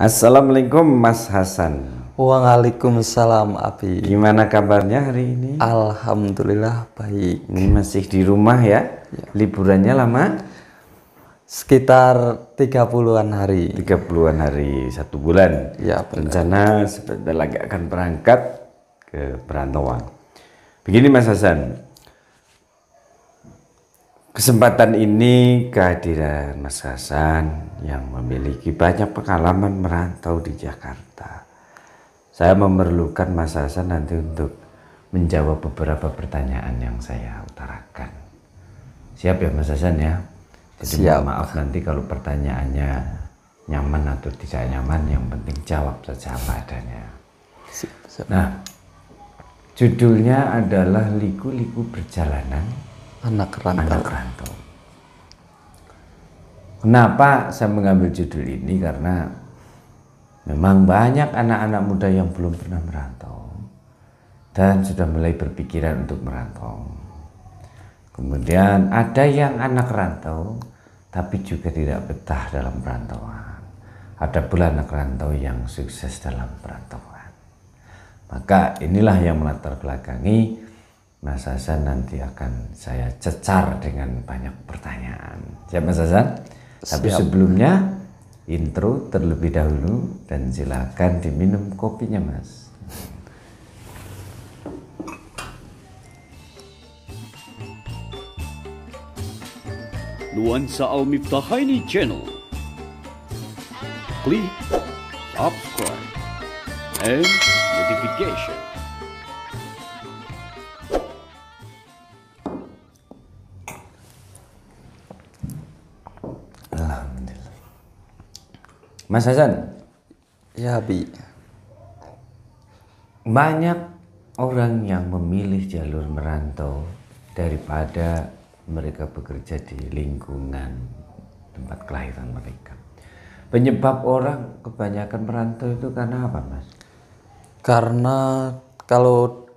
Assalamualaikum Mas Hasan. Waalaikumsalam Abi. Gimana kabarnya hari ini? Alhamdulillah baik. Ini masih di rumah ya? ya. Liburannya lama? Sekitar 30-an hari. 30-an hari, satu bulan. Ya, benar. Rencana sebentar lagi akan berangkat ke perantauan. Begini Mas Hasan, Kesempatan ini kehadiran Mas Hasan yang memiliki banyak pengalaman merantau di Jakarta. Saya memerlukan Mas Hasan nanti untuk menjawab beberapa pertanyaan yang saya utarakan. Siap ya Mas Hasan ya? Jadi Siap. maaf nanti kalau pertanyaannya nyaman atau tidak nyaman, yang penting jawab saja apa adanya. Nah, judulnya adalah liku-liku perjalanan. Anak rantau. Anak rantau. Kenapa saya mengambil judul ini? Karena memang banyak anak-anak muda yang belum pernah merantau dan sudah mulai berpikiran untuk merantau. Kemudian ada yang anak rantau tapi juga tidak betah dalam perantauan. Ada pula anak rantau yang sukses dalam perantauan. Maka inilah yang melatar belakangi Mas Hasan nanti akan saya cecar dengan banyak pertanyaan. Siap Mas Hasan? Siap. Tapi sebelumnya intro terlebih dahulu dan silakan diminum kopinya Mas. Nuansa Al Miftahaini Channel. Klik subscribe and notification. Mas Hasan. Ya, Bi. Banyak orang yang memilih jalur merantau daripada mereka bekerja di lingkungan tempat kelahiran mereka. Penyebab orang kebanyakan merantau itu karena apa, Mas? Karena kalau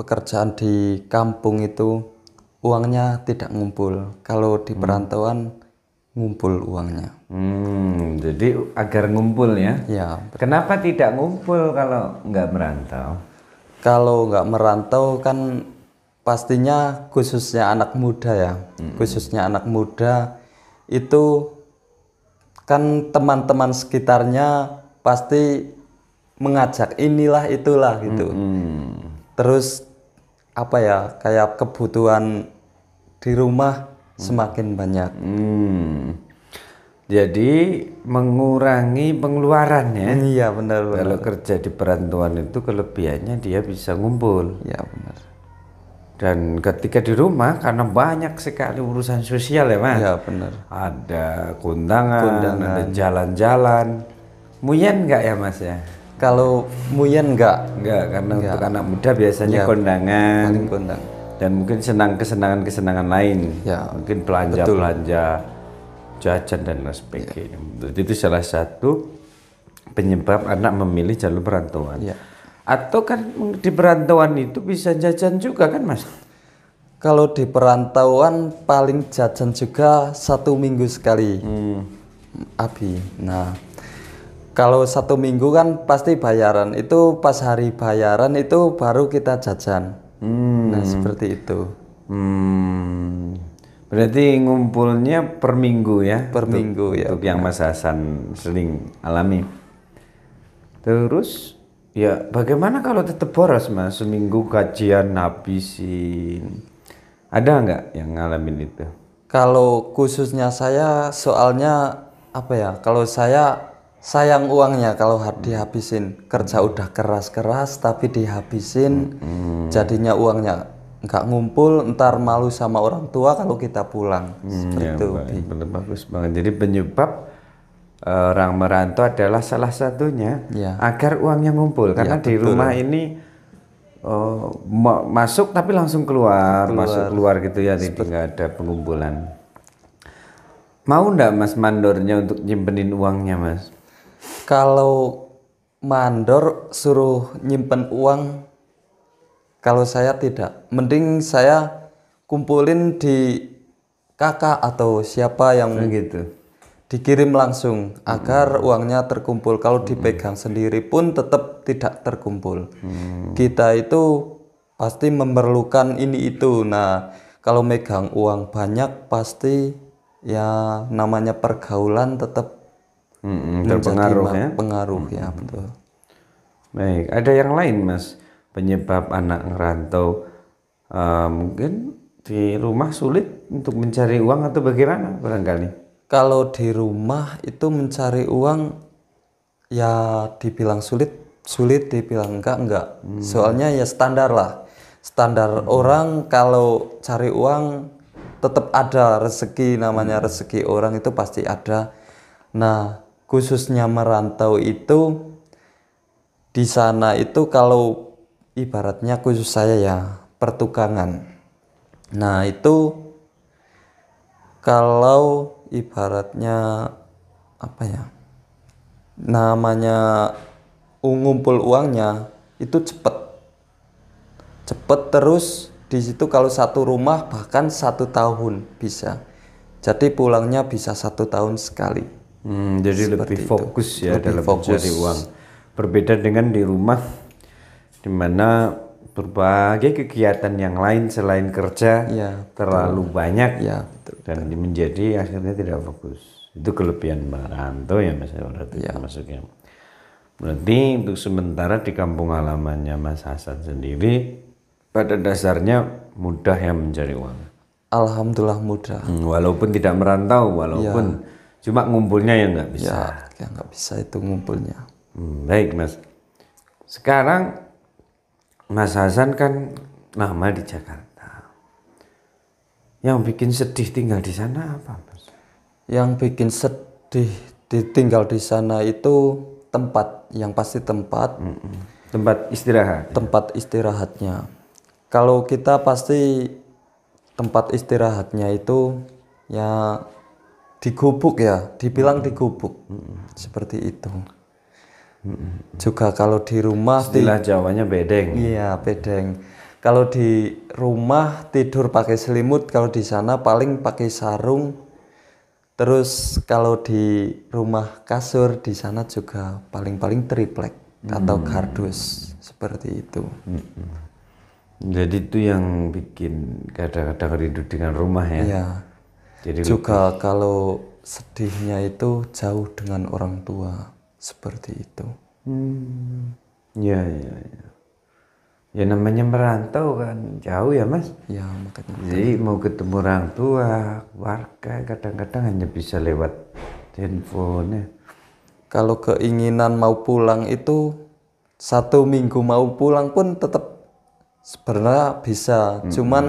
pekerjaan di kampung itu uangnya tidak ngumpul. Kalau di hmm. perantauan hmm ngumpul uangnya. Hmm, jadi agar ngumpul ya? Ya. Betul. Kenapa tidak ngumpul kalau nggak merantau? Kalau nggak merantau kan pastinya khususnya anak muda ya, hmm. khususnya anak muda itu kan teman-teman sekitarnya pasti mengajak inilah itulah gitu. Hmm. hmm. Terus apa ya kayak kebutuhan di rumah semakin banyak. Hmm. Jadi mengurangi pengeluaran ya. Iya benar, benar. Kalau kerja di perantuan itu kelebihannya dia bisa ngumpul. Iya benar. Dan ketika di rumah karena banyak sekali urusan sosial ya mas. Iya benar. Ada kundangan, kundangan. ada jalan-jalan. Muyen nggak ya mas ya? Kalau muyen nggak. Nggak karena enggak. untuk anak muda biasanya ya, kondangan. Paling kondang dan mungkin senang kesenangan-kesenangan lain ya, mungkin belanja-belanja jajan dan lain sebagainya ya. itu salah satu penyebab anak memilih jalur perantauan ya. atau kan di perantauan itu bisa jajan juga kan mas kalau di perantauan paling jajan juga satu minggu sekali hmm. abi nah kalau satu minggu kan pasti bayaran itu pas hari bayaran itu baru kita jajan Hmm. Nah seperti itu. Hmm. Berarti ngumpulnya per minggu ya? Per minggu ya. Untuk yang Mas Hasan sering alami. Terus ya bagaimana kalau tetap boros Mas? Seminggu kajian habisin. Ada nggak yang ngalamin itu? Kalau khususnya saya soalnya apa ya? Kalau saya sayang uangnya kalau dihabisin kerja udah keras-keras tapi dihabisin hmm. jadinya uangnya nggak ngumpul ntar malu sama orang tua kalau kita pulang hmm, seperti ya, itu benar bener, bagus banget jadi penyebab eh, orang merantau adalah salah satunya ya. agar uangnya ngumpul iya, karena ya, di rumah ini uh, masuk tapi langsung keluar, keluar masuk keluar gitu ya jadi nggak ada pengumpulan mau ndak mas mandornya untuk nyimpenin uangnya mas kalau mandor suruh nyimpen uang, kalau saya tidak, mending saya kumpulin di kakak atau siapa yang gitu dikirim langsung agar hmm. uangnya terkumpul. Kalau hmm. dipegang sendiri pun tetap tidak terkumpul. Hmm. Kita itu pasti memerlukan ini itu. Nah, kalau megang uang banyak pasti ya namanya pergaulan tetap hmm, terpengaruh ya pengaruh hmm. ya betul baik ada yang lain mas penyebab anak ngerantau uh, mungkin di rumah sulit untuk mencari uang atau bagaimana barangkali kalau di rumah itu mencari uang ya dibilang sulit sulit dibilang enggak enggak hmm. soalnya ya standar lah standar hmm. orang kalau cari uang tetap ada rezeki namanya hmm. rezeki orang itu pasti ada nah khususnya merantau itu di sana itu kalau ibaratnya khusus saya ya pertukangan nah itu kalau ibaratnya apa ya namanya ngumpul uangnya itu cepet cepet terus di situ kalau satu rumah bahkan satu tahun bisa jadi pulangnya bisa satu tahun sekali Hmm, jadi Seperti lebih fokus itu. ya lebih dalam mencari uang. Berbeda dengan di rumah, di mana berbagai kegiatan yang lain selain kerja ya, terlalu betul. banyak ya, betul, betul. dan menjadi akhirnya tidak fokus. Itu kelebihan Mbak ya Mas berarti ya. masuknya. Berarti untuk sementara di kampung halamannya Mas Hasan sendiri pada dasarnya mudah ya mencari uang. Alhamdulillah mudah. Hmm, walaupun tidak merantau, walaupun ya Cuma ngumpulnya yang nggak bisa. Ya, nggak bisa itu ngumpulnya. Hmm, baik mas. Sekarang Mas Hasan kan lama di Jakarta. Yang bikin sedih tinggal di sana apa mas? Yang bikin sedih ditinggal di sana itu tempat yang pasti tempat. Mm -mm. Tempat istirahat. Tempat istirahatnya. Kalau kita pasti tempat istirahatnya itu ya digubuk ya dibilang hmm. digubuk hmm. seperti itu hmm. juga kalau di rumah istilah di, Jawanya bedeng iya bedeng kalau di rumah tidur pakai selimut kalau di sana paling pakai sarung terus kalau di rumah kasur di sana juga paling-paling triplek hmm. atau kardus seperti itu hmm. jadi itu yang bikin kadang-kadang rindu dengan rumah ya, ya jadi juga lebih... kalau sedihnya itu jauh dengan orang tua seperti itu. Hmm. Ya, ya, ya. Ya namanya merantau kan jauh ya mas. Ya makanya. Jadi mau ketemu orang tua, warga kadang-kadang hanya bisa lewat handphone. Kalau keinginan mau pulang itu satu minggu mau pulang pun tetap sebenarnya bisa, hmm. cuman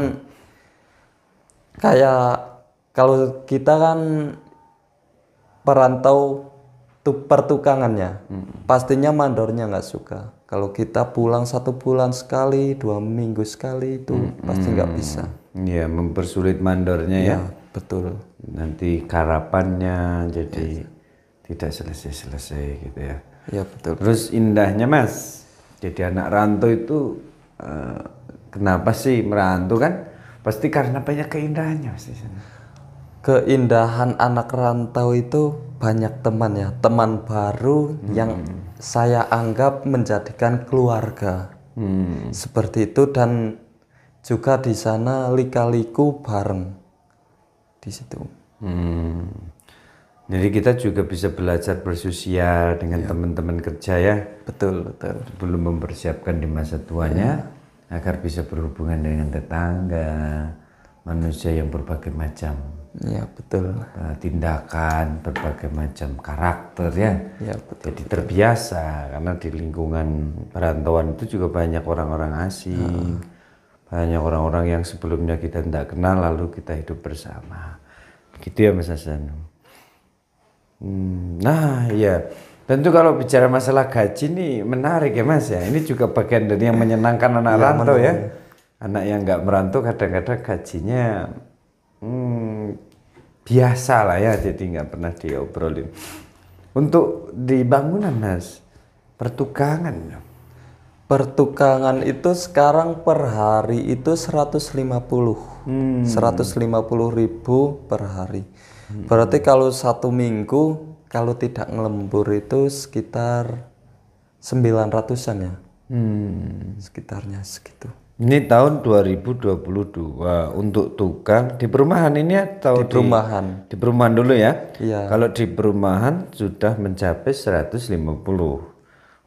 kayak kalau kita kan perantau pertukangannya hmm. pastinya mandornya nggak suka kalau kita pulang satu bulan sekali dua minggu sekali itu hmm. pasti nggak bisa Iya, mempersulit mandornya ya, ya betul nanti karapannya jadi ya. tidak selesai-selesai gitu ya ya betul terus indahnya mas jadi anak rantau itu uh, kenapa sih merantau kan pasti karena banyak keindahannya pasti sana keindahan anak rantau itu banyak teman ya, teman baru hmm. yang saya anggap menjadikan keluarga. Hmm. Seperti itu dan juga di sana lika-liku bareng di situ. Hmm. Jadi kita juga bisa belajar bersosial dengan ya. teman-teman kerja ya. Betul, betul. Belum mempersiapkan di masa tuanya ya. agar bisa berhubungan dengan tetangga, manusia yang berbagai macam. Ya betul. Eh, tindakan berbagai macam karakter ya. Ya betul. Jadi betul. terbiasa karena di lingkungan perantauan itu juga banyak orang-orang asing, hmm. banyak orang-orang yang sebelumnya kita tidak kenal lalu kita hidup bersama. Gitu ya Mas Hasan. Hmm, nah ya tentu kalau bicara masalah gaji ini menarik ya Mas ya. Ini juga bagian dari yang menyenangkan anak ya, rantau ya. Anak yang nggak merantau kadang-kadang gajinya hmm, biasa lah ya jadi nggak pernah diobrolin untuk di bangunan mas pertukangan pertukangan itu sekarang per hari itu 150 hmm. 150 ribu per hari berarti kalau satu minggu kalau tidak ngelembur itu sekitar 900an ya hmm. sekitarnya segitu ini tahun 2022 untuk tukang di perumahan ini atau ya, di perumahan? Di, di perumahan dulu ya. Iya. Kalau di perumahan sudah mencapai 150.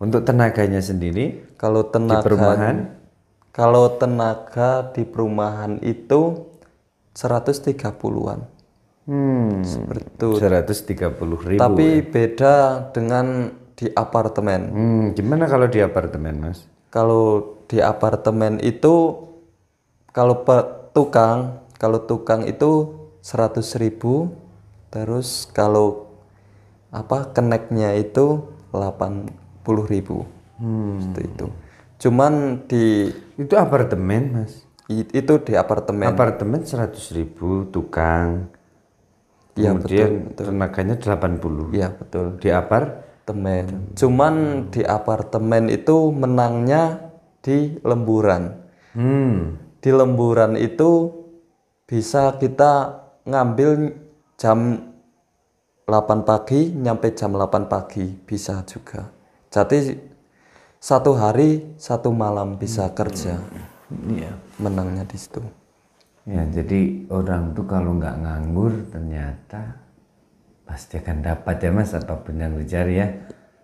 Untuk tenaganya sendiri kalau tenaga di perumahan kalau tenaga di perumahan itu 130-an. Hmm. Seperti itu. 130 ribu. Tapi ya. beda dengan di apartemen. Hmm, gimana kalau di apartemen, Mas? kalau di apartemen itu kalau pe, tukang kalau tukang itu seratus ribu terus kalau apa keneknya itu puluh ribu hmm. itu itu cuman di itu apartemen mas itu di apartemen apartemen seratus ribu tukang ya, kemudian betul, betul. tenaganya 80 ya betul di apart apartemen. Cuman di apartemen itu menangnya di lemburan. Hmm. Di lemburan itu bisa kita ngambil jam 8 pagi nyampe jam 8 pagi bisa juga. Jadi satu hari satu malam bisa hmm. kerja. Iya. yeah. Menangnya di situ. Ya, jadi orang tuh kalau nggak nganggur ternyata pasti akan dapat ya mas apapun yang dicari ya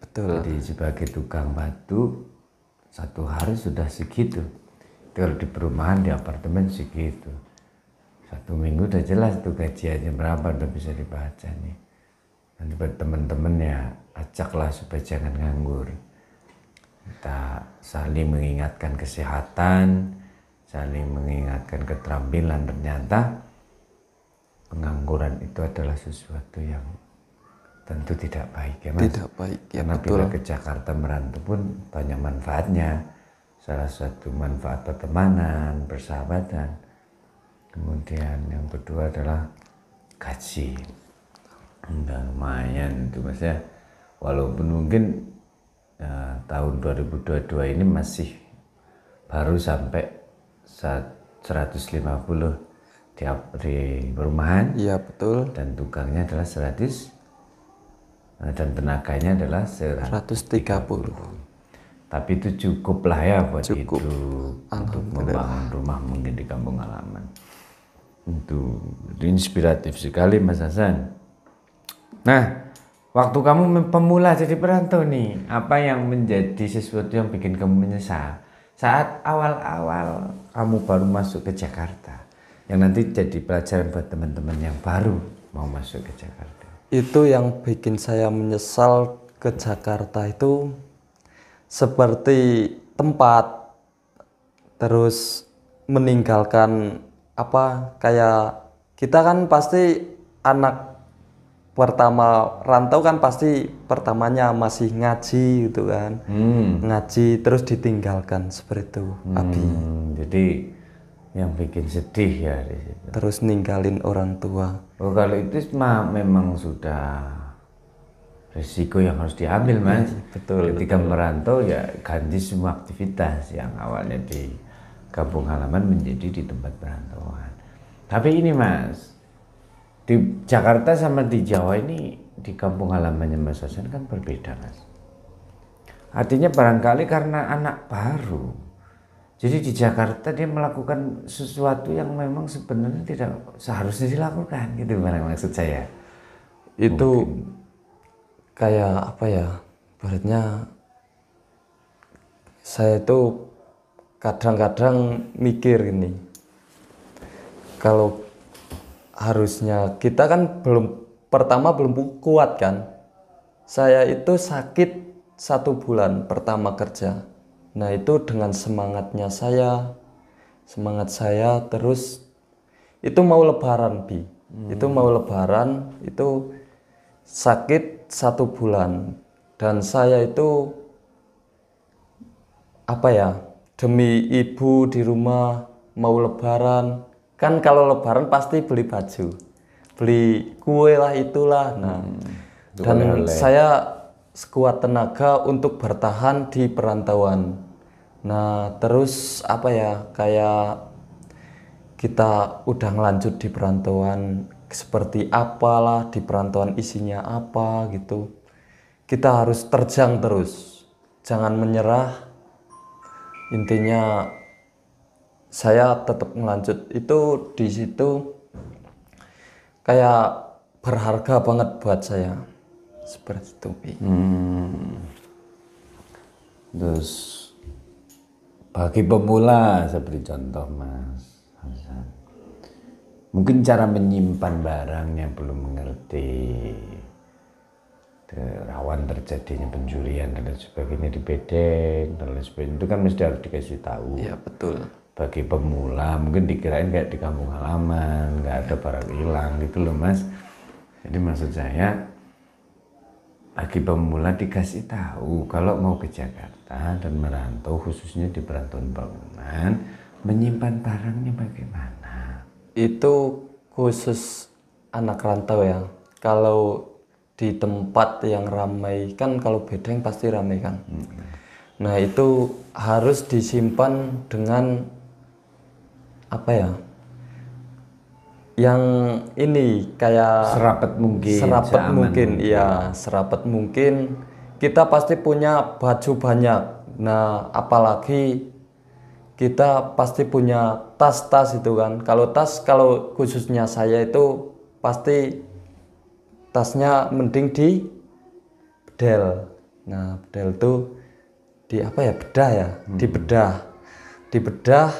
betul jadi sebagai tukang batu satu hari sudah segitu kalau di perumahan di apartemen segitu satu minggu udah jelas tuh gajiannya berapa udah bisa dibaca nih dan buat teman-teman ya ajaklah supaya jangan nganggur kita saling mengingatkan kesehatan saling mengingatkan keterampilan ternyata pengangguran itu adalah sesuatu yang tentu tidak baik ya mas. Tidak baik ya Karena betul. Bila ke Jakarta merantau pun banyak manfaatnya. Salah satu manfaat pertemanan, persahabatan. Kemudian yang kedua adalah gaji. Enggak lumayan itu mas ya. Walaupun mungkin ya, tahun 2022 ini masih baru sampai 150 di, di perumahan. Iya betul. Dan tukangnya adalah 100 eh, dan tenaganya adalah 130. 130. Tapi itu cukup lah ya buat cukup. hidup untuk membangun rumah mungkin di kampung halaman. Itu, itu inspiratif sekali Mas Hasan. Nah, waktu kamu pemula jadi perantau nih, apa yang menjadi sesuatu yang bikin kamu menyesal saat awal-awal kamu baru masuk ke Jakarta? yang nanti jadi pelajaran buat teman-teman yang baru mau masuk ke Jakarta. Itu yang bikin saya menyesal ke Jakarta itu seperti tempat terus meninggalkan apa kayak kita kan pasti anak pertama rantau kan pasti pertamanya masih ngaji gitu kan hmm. ngaji terus ditinggalkan seperti itu hmm, Abi jadi yang bikin sedih ya di situ. Terus ninggalin orang tua. Oh, kalau itu mah memang sudah risiko yang harus diambil mas. Iya, betul. Ketika betul. merantau ya ganti semua aktivitas yang awalnya di kampung halaman menjadi di tempat perantauan. Tapi ini mas di Jakarta sama di Jawa ini di kampung halamannya Mas Hasan kan berbeda mas. Artinya barangkali karena anak baru jadi di Jakarta dia melakukan sesuatu yang memang sebenarnya tidak seharusnya dilakukan gitu mana maksud saya. Itu Mungkin. kayak apa ya? Baratnya saya itu kadang-kadang mikir ini. Kalau harusnya kita kan belum pertama belum kuat kan. Saya itu sakit satu bulan pertama kerja Nah itu dengan semangatnya saya, semangat saya terus itu mau lebaran bi, hmm. itu mau lebaran itu sakit satu bulan dan saya itu apa ya demi ibu di rumah mau lebaran kan kalau lebaran pasti beli baju, beli kue lah itulah. Nah hmm, dan saya sekuat tenaga untuk bertahan di perantauan Nah, terus apa ya? Kayak kita udah ngelanjut di perantauan seperti apalah, di perantauan isinya apa gitu. Kita harus terjang terus. Jangan menyerah. Intinya saya tetap ngelanjut itu di situ kayak berharga banget buat saya. Seperti itu. Hmm. Terus bagi pemula seperti contoh Mas Hasan. Mungkin cara menyimpan barang yang belum mengerti. Rawan terjadinya pencurian dan lain sebagainya di bedeng dan lain sebagainya itu kan mesti harus dikasih tahu. ya betul. Bagi pemula mungkin dikirain kayak di kampung halaman nggak ada barang hilang gitu loh Mas. Jadi maksud saya bagi pemula dikasih tahu kalau mau ke Jakarta dan merantau khususnya di perantauan bangunan menyimpan barangnya bagaimana itu khusus anak rantau ya kalau di tempat yang ramai kan kalau bedeng pasti ramai kan hmm. nah itu harus disimpan dengan apa ya yang ini kayak serapet mungkin serapet mungkin iya serapet mungkin kita pasti punya baju banyak nah apalagi kita pasti punya tas-tas itu kan kalau tas kalau khususnya saya itu pasti tasnya mending di bedel nah bedel itu di apa ya bedah ya hmm. di bedah di bedah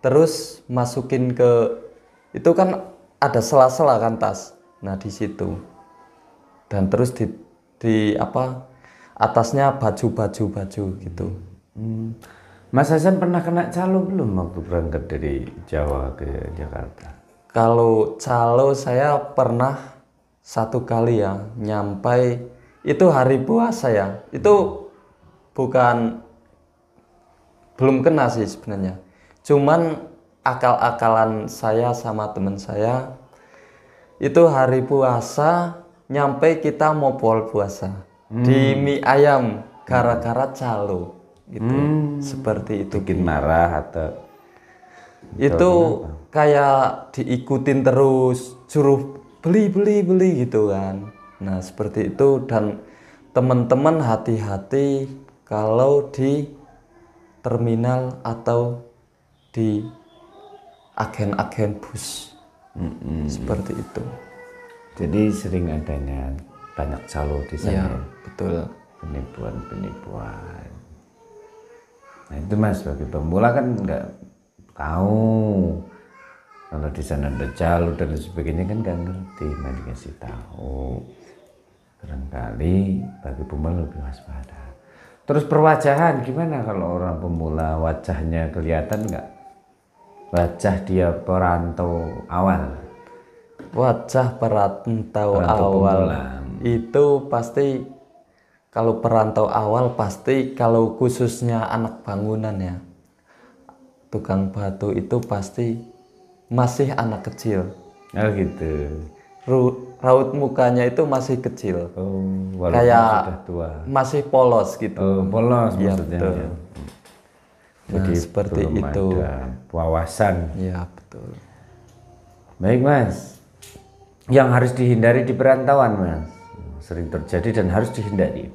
terus masukin ke itu kan ada sela-sela kan tas nah di situ dan terus di di apa atasnya baju baju baju gitu hmm. Mas Hasan pernah kena calo belum waktu berangkat dari Jawa ke Jakarta kalau calo saya pernah satu kali ya nyampe itu hari puasa ya itu bukan belum kena sih sebenarnya cuman akal-akalan saya sama teman saya itu hari puasa nyampe kita mau pol puasa hmm. di mie ayam gara-gara calo gitu hmm. seperti itu bikin marah atau itu kayak diikutin terus suruh beli beli beli gitu kan nah seperti itu dan teman-teman hati-hati kalau di terminal atau di agen-agen bus Mm-mm. Seperti itu. Jadi sering adanya banyak calo di iya, sana. Ya, betul. Penipuan-penipuan. Nah itu mas bagi pemula kan nggak tahu kalau di sana ada calo dan sebagainya kan nggak ngerti. Nah dikasih tahu. Barangkali bagi pemula lebih waspada. Terus perwajahan gimana kalau orang pemula wajahnya kelihatan nggak wajah dia perantau awal wajah perantau, awal pembulan. itu pasti kalau perantau awal pasti kalau khususnya anak bangunan ya tukang batu itu pasti masih anak kecil oh gitu Ru raut mukanya itu masih kecil oh, kayak tua. masih polos gitu oh, polos iya, maksudnya betul. Ya. Nah, Jadi seperti itu wawasan. Ya betul. Baik mas, yang harus dihindari di perantauan mas, sering terjadi dan harus dihindari.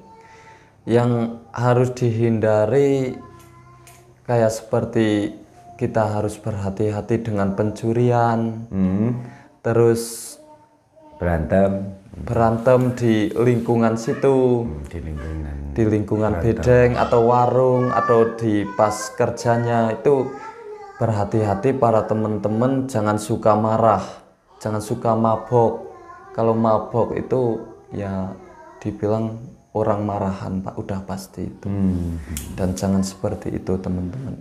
Yang harus dihindari kayak seperti kita harus berhati-hati dengan pencurian, hmm. terus berantem, berantem di lingkungan situ, hmm, di lingkungan, di lingkungan berantem. bedeng atau warung atau di pas kerjanya itu Berhati-hati para teman-teman jangan suka marah, jangan suka mabok. Kalau mabok itu ya dibilang orang marahan Pak udah pasti itu. Hmm. Dan jangan seperti itu teman-teman.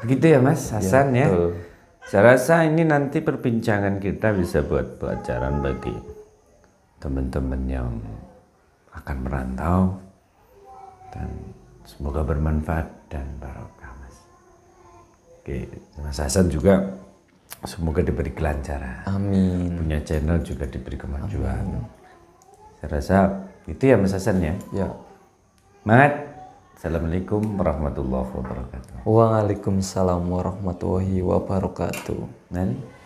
Begitu ya Mas iya, Hasan ya. ya. Saya rasa ini nanti perbincangan kita bisa buat pelajaran bagi teman-teman yang akan merantau dan semoga bermanfaat dan barokah. Oke, Mas Hasan juga semoga diberi kelancaran. Amin. Punya channel juga diberi kemajuan. Amin. Saya rasa itu ya Mas Hasan ya. Ya. Mat, Assalamualaikum warahmatullahi wabarakatuh. Waalaikumsalam warahmatullahi wabarakatuh. Nanti.